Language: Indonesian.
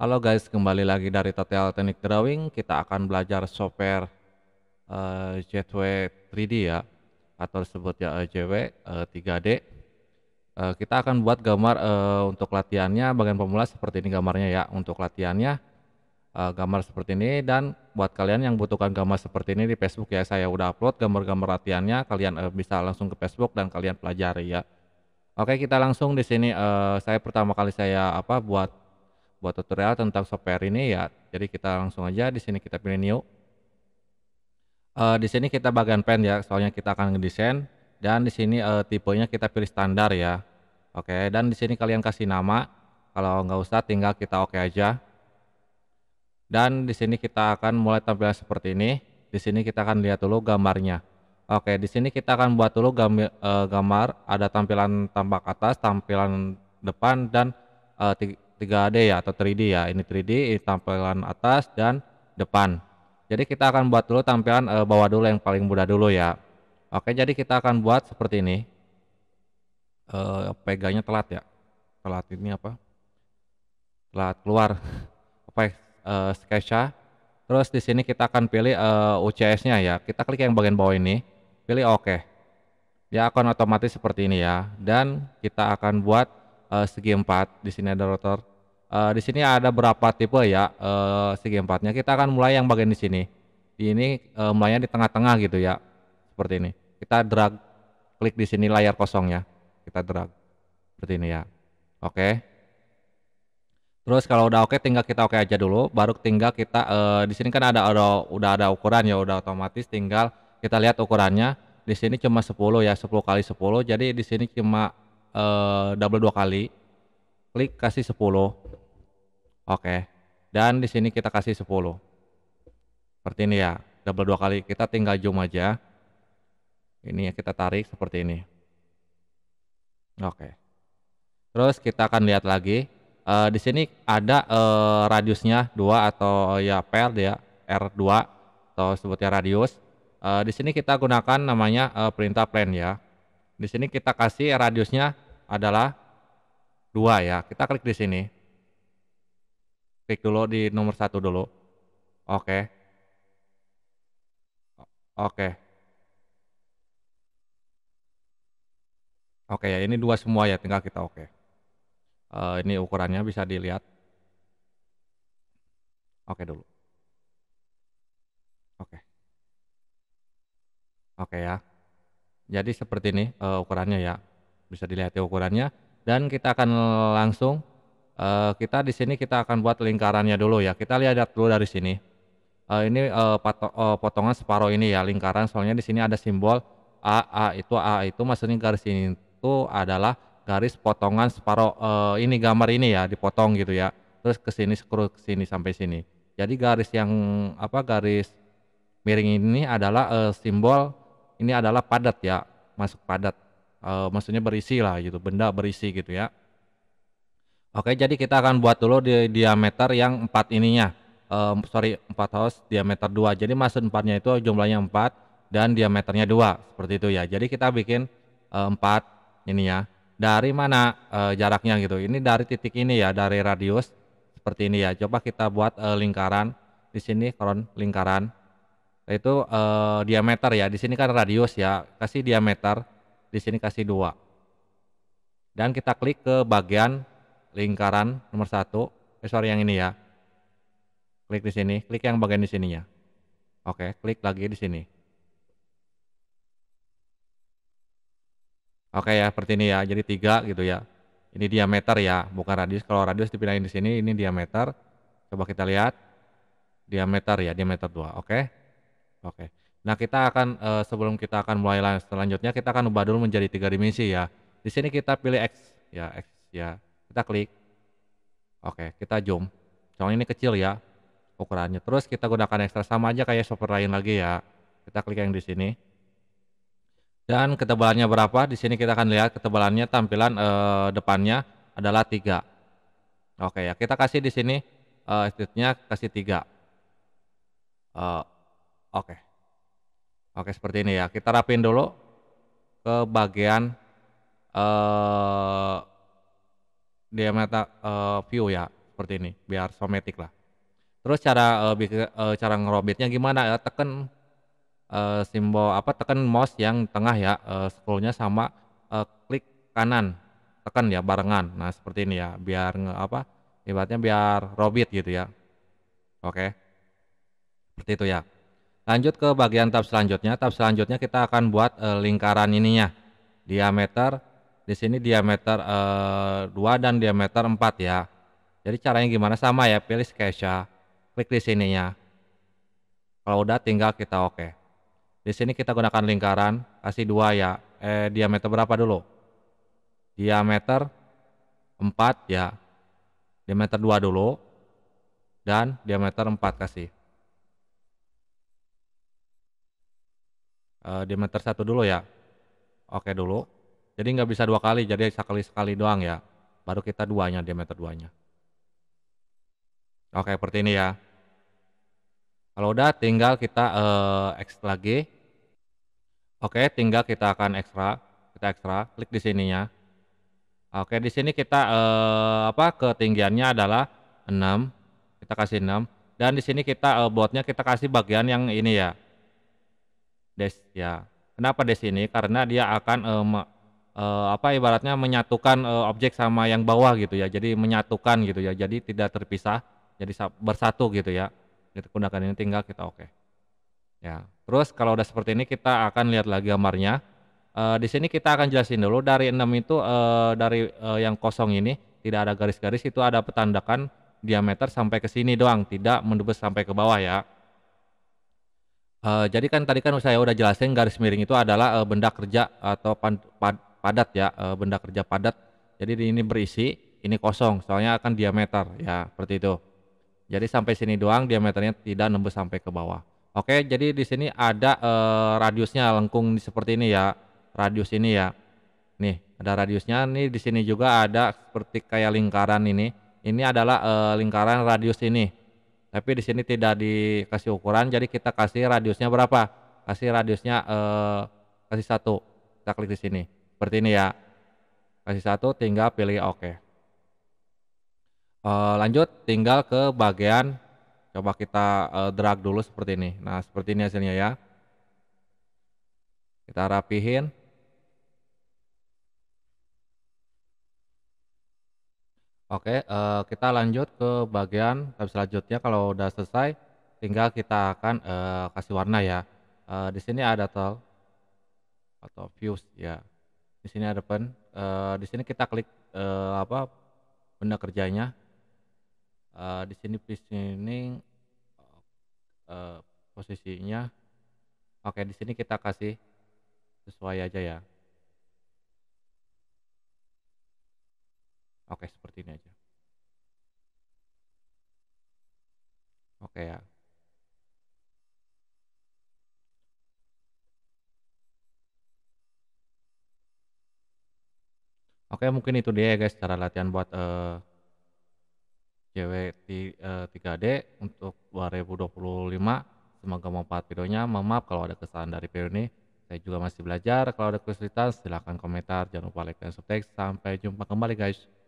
Halo guys, kembali lagi dari Total teknik drawing. Kita akan belajar software uh, Jetway 3D ya, atau disebutnya uh, eh, JW uh, eh, 3D. Uh, eh, kita akan buat gambar uh, untuk latihannya bagian pemula seperti ini gambarnya ya. Untuk latihannya uh, gambar seperti ini dan buat kalian yang butuhkan gambar seperti ini di Facebook ya, saya udah upload gambar-gambar latihannya. Kalian uh, bisa langsung ke Facebook dan kalian pelajari ya. Oke, kita langsung di sini uh, saya pertama kali saya apa buat buat tutorial tentang software ini ya. Jadi kita langsung aja di sini kita pilih new. Uh, di sini kita bagian pen ya, soalnya kita akan ngedesain dan di sini uh, tipenya kita pilih standar ya. Oke, dan di sini kalian kasih nama. Kalau nggak usah tinggal kita oke okay aja. Dan di sini kita akan mulai tampilan seperti ini. Di sini kita akan lihat dulu gambarnya. Oke, di sini kita akan buat dulu eh, gambar, ada tampilan tampak atas, tampilan depan dan 3D ya atau 3D ya. Ini 3D, ini tampilan atas dan depan. Jadi kita akan buat dulu tampilan e, bawah dulu yang paling mudah dulu ya. Oke, jadi kita akan buat seperti ini. E, pegangnya telat ya. Telat ini apa? Telat keluar. Apa ya? e, eh, sketcha. Terus di sini kita akan pilih e, UCS-nya ya. Kita klik yang bagian bawah ini, pilih oke. OK. Dia akan otomatis seperti ini ya. Dan kita akan buat e, segi empat. Di sini ada rotor Uh, di sini ada berapa tipe ya uh, eh, segi empatnya. Kita akan mulai yang bagian di sini. Di ini uh, mulainya di tengah-tengah gitu ya, seperti ini. Kita drag, klik di sini layar kosong ya. Kita drag, seperti ini ya. Oke. Terus kalau udah oke, tinggal kita oke aja dulu. Baru tinggal kita uh, di sini kan ada, ada udah ada ukuran ya, udah otomatis. Tinggal kita lihat ukurannya. Di sini cuma 10 ya, 10 kali 10. Jadi di sini cuma uh, double dua kali. Klik kasih 10 Oke. Dan di sini kita kasih 10. Seperti ini ya. Double dua kali kita tinggal zoom aja. Ini ya, kita tarik seperti ini. Oke. Terus kita akan lihat lagi. E, di sini ada e, radiusnya 2 atau ya per dia R2 atau sebutnya radius. E, di sini kita gunakan namanya e, perintah plan ya. Di sini kita kasih radiusnya adalah dua ya. Kita klik di sini klik dulu di nomor satu dulu oke okay. oke okay. oke okay, ya ini dua semua ya tinggal kita oke okay. uh, eh, ini ukurannya bisa dilihat oke okay dulu oke okay. oke okay ya jadi seperti ini uh, ukurannya ya bisa dilihat ya ukurannya dan kita akan langsung uh, kita di sini kita akan buat lingkarannya dulu ya kita lihat dulu dari sini uh, ini uh, pato, uh, potongan separuh ini ya lingkaran soalnya di sini ada simbol a a itu A itu maksudnya garis ini itu adalah garis potongan separuh uh, ini gambar ini ya dipotong gitu ya terus ke sini skru ke sini sampai sini jadi garis yang apa garis miring ini adalah uh, simbol ini adalah padat ya masuk padat uh, maksudnya berisi lah gitu benda berisi gitu ya Oke, jadi kita akan buat dulu di diameter yang 4 ininya. Um, sorry, 4 house diameter 2. Jadi maksud 4-nya itu jumlahnya 4 dan diameternya 2. Seperti itu ya. Jadi kita bikin um, eh, 4 ini ya. Dari mana uh, jaraknya gitu. Ini dari titik ini ya, dari radius seperti ini ya. Coba kita buat uh, lingkaran di sini kron lingkaran. Itu uh, diameter ya. Di sini kan radius ya. Kasih diameter, di sini kasih 2. Dan kita klik ke bagian lingkaran nomor satu. Eh, sorry yang ini ya. Klik di sini, klik yang bagian di sininya. Oke, klik lagi di sini. Oke ya, seperti ini ya. Jadi tiga gitu ya. Ini diameter ya, bukan radius. Kalau radius dipindahin di sini, ini diameter. Coba kita lihat diameter ya, diameter dua. Oke, oke. Nah kita akan eh, sebelum kita akan mulai selanjutnya kita akan ubah dulu menjadi tiga dimensi ya. Di sini kita pilih x ya, x ya kita klik oke kita zoom soalnya ini kecil ya ukurannya terus kita gunakan ekstra sama aja kayak software lain lagi ya kita klik yang di sini dan ketebalannya berapa di sini kita akan lihat ketebalannya tampilan eh, depannya adalah tiga oke ya kita kasih di sini eh, estetnya kasih tiga eh, oke oke seperti ini ya kita rapin dulu ke bagian eh, diameter uh, view ya seperti ini biar somatik lah terus cara uh, uh, cara ngerobitnya gimana ya tekan uh, eh, simbol apa tekan mouse yang tengah ya uh, scrollnya sama uh, klik kanan tekan ya barengan nah seperti ini ya biar nge, apa ibaratnya biar robit gitu ya oke seperti itu ya lanjut ke bagian tab selanjutnya tab selanjutnya kita akan buat uh, lingkaran ininya diameter di sini diameter eh, 2 dan diameter 4 ya jadi caranya gimana sama ya pilih ya klik di sininya kalau udah tinggal kita oke okay. di sini kita gunakan lingkaran kasih dua ya eh, diameter berapa dulu diameter 4 ya diameter 2 dulu dan diameter 4 kasih eh, diameter satu dulu ya oke okay dulu jadi nggak bisa dua kali, jadi sekali sekali doang ya. Baru kita duanya diameter duanya. Oke, seperti ini ya. Kalau udah tinggal kita uh, eh, ekstra lagi. Oke, tinggal kita akan ekstra, kita ekstra, klik di sininya. Oke, di sini kita uh, apa ketinggiannya adalah 6. Kita kasih 6 dan di sini kita uh, eh, buatnya kita kasih bagian yang ini ya. Des ya. Kenapa di sini? Karena dia akan uh, uh, apa ibaratnya menyatukan uh, objek sama yang bawah gitu ya. Jadi menyatukan gitu ya. Jadi tidak terpisah, jadi bersatu gitu ya. kita gunakan ini tinggal kita oke. Okay. Ya. Terus kalau udah seperti ini kita akan lihat lagi gambarnya. Uh, di sini kita akan jelasin dulu dari 6 itu uh, dari uh, yang kosong ini tidak ada garis-garis itu ada petandakan diameter sampai ke sini doang, tidak menembus sampai ke bawah ya. Uh, jadi kan tadi kan saya udah jelasin garis miring itu adalah uh, benda kerja atau pan, pan, padat ya e, benda kerja padat jadi ini berisi ini kosong soalnya akan diameter ya seperti itu jadi sampai sini doang diameternya tidak nembus sampai ke bawah oke jadi di sini ada e, radiusnya lengkung seperti ini ya radius ini ya nih ada radiusnya nih di sini juga ada seperti kayak lingkaran ini ini adalah e, lingkaran radius ini tapi di sini tidak dikasih ukuran jadi kita kasih radiusnya berapa kasih radiusnya eh, kasih satu kita klik di sini seperti ini ya kasih satu tinggal pilih oke okay. uh, eh, lanjut tinggal ke bagian coba kita uh, drag dulu seperti ini nah seperti ini hasilnya ya kita rapihin Oke, uh, kita lanjut ke bagian tab selanjutnya. Kalau udah selesai, tinggal kita akan uh, kasih warna ya. Uh, di sini ada tol atau fuse ya di sini ada pen uh, di sini kita klik uh, apa benda kerjanya uh, di sini positioning uh, posisinya oke di sini kita kasih sesuai aja ya oke seperti ini aja oke ya Oke, mungkin itu dia ya guys cara latihan buat eee, eh, cewek uh, eh, 3D untuk 2025. Semoga manfaat videonya. Mohon maaf kalau ada kesalahan dari video ini. Saya juga masih belajar. Kalau ada kesulitan silahkan komentar. Jangan lupa like dan subscribe. Sampai jumpa kembali guys.